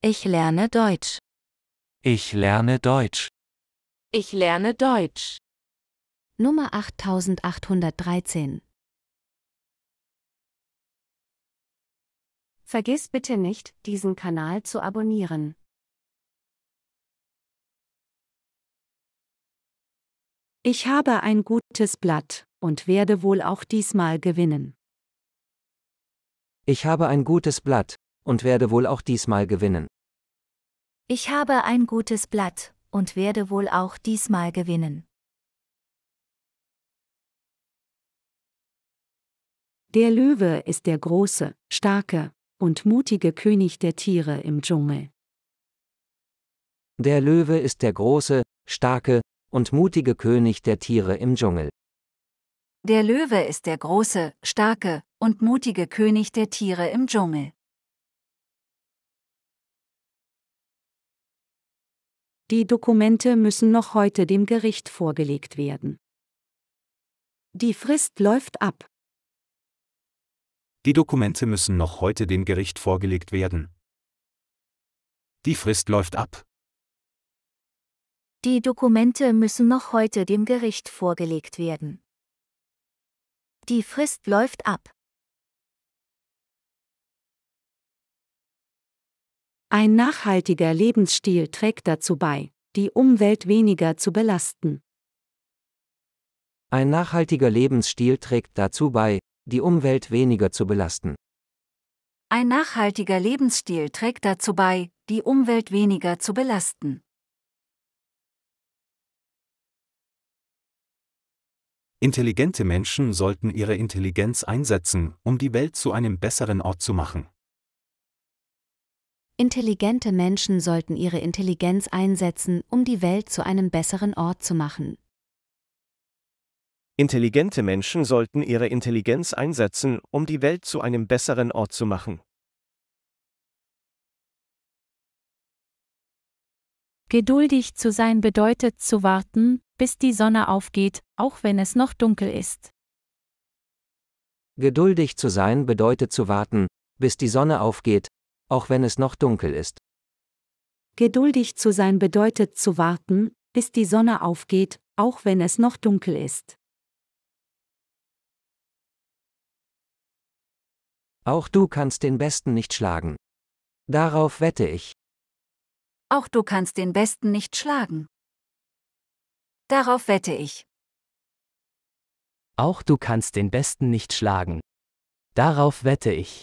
Ich lerne Deutsch. Ich lerne Deutsch. Ich lerne Deutsch. Nummer 8813. Vergiss bitte nicht, diesen Kanal zu abonnieren. Ich habe ein gutes Blatt und werde wohl auch diesmal gewinnen. Ich habe ein gutes Blatt und werde wohl auch diesmal gewinnen. Ich habe ein gutes Blatt und werde wohl auch diesmal gewinnen. Der Löwe ist der große, starke und mutige König der Tiere im Dschungel. Der Löwe ist der große, starke und mutige König der Tiere im Dschungel. Der Löwe ist der große, starke und mutige König der Tiere im Dschungel. Die Dokumente müssen noch heute dem Gericht vorgelegt werden. Die Frist läuft ab. Die Dokumente müssen noch heute dem Gericht vorgelegt werden. Die Frist läuft ab. Die Dokumente müssen noch heute dem Gericht vorgelegt werden. Die Frist läuft ab. Ein nachhaltiger Lebensstil trägt dazu bei, die Umwelt weniger zu belasten. Ein nachhaltiger Lebensstil trägt dazu bei, die Umwelt weniger zu belasten. Ein nachhaltiger Lebensstil trägt dazu bei, die Umwelt weniger zu belasten. Intelligente Menschen sollten ihre Intelligenz einsetzen, um die Welt zu einem besseren Ort zu machen. Intelligente Menschen sollten ihre Intelligenz einsetzen, um die Welt zu einem besseren Ort zu machen. Intelligente Menschen sollten ihre Intelligenz einsetzen, um die Welt zu einem besseren Ort zu machen. Geduldig zu sein bedeutet zu warten, bis die Sonne aufgeht, auch wenn es noch dunkel ist. Geduldig zu sein bedeutet zu warten, bis die Sonne aufgeht, auch wenn es noch dunkel ist. Geduldig zu sein bedeutet zu warten, bis die Sonne aufgeht, auch wenn es noch dunkel ist. Auch du kannst den Besten nicht schlagen. Darauf wette ich. Auch du kannst den Besten nicht schlagen. Darauf wette ich. Auch du kannst den Besten nicht schlagen. Darauf wette ich.